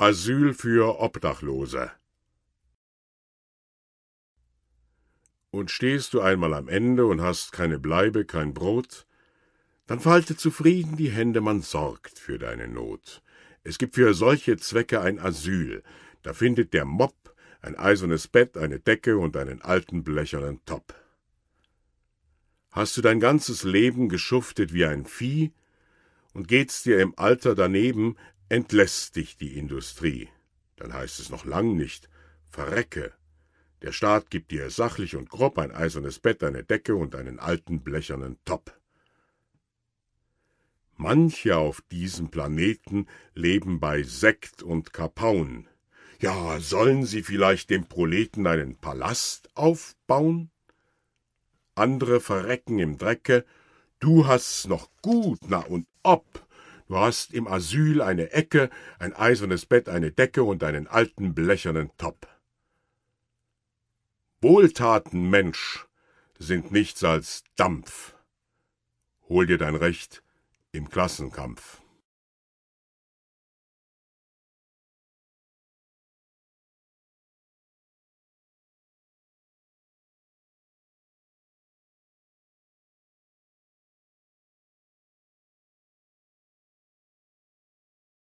Asyl für Obdachlose. Und stehst du einmal am Ende und hast keine Bleibe, kein Brot, dann falte zufrieden die Hände, man sorgt für deine Not. Es gibt für solche Zwecke ein Asyl, da findet der Mob ein eisernes Bett, eine Decke und einen alten blechernen Top. Hast du dein ganzes Leben geschuftet wie ein Vieh, und geht's dir im Alter daneben, entlässt dich die Industrie, dann heißt es noch lang nicht verrecke. Der Staat gibt dir sachlich und grob ein eisernes Bett, eine Decke und einen alten blechernen Topf. Manche auf diesem Planeten leben bei Sekt und Kapaun. Ja, sollen sie vielleicht dem Proleten einen Palast aufbauen? Andere verrecken im Drecke. Du hast's noch gut, na und ob! Du hast im Asyl eine Ecke, ein eisernes Bett, eine Decke und einen alten blechernen Topf. Wohltaten, Mensch, sind nichts als Dampf. Hol dir dein Recht im Klassenkampf.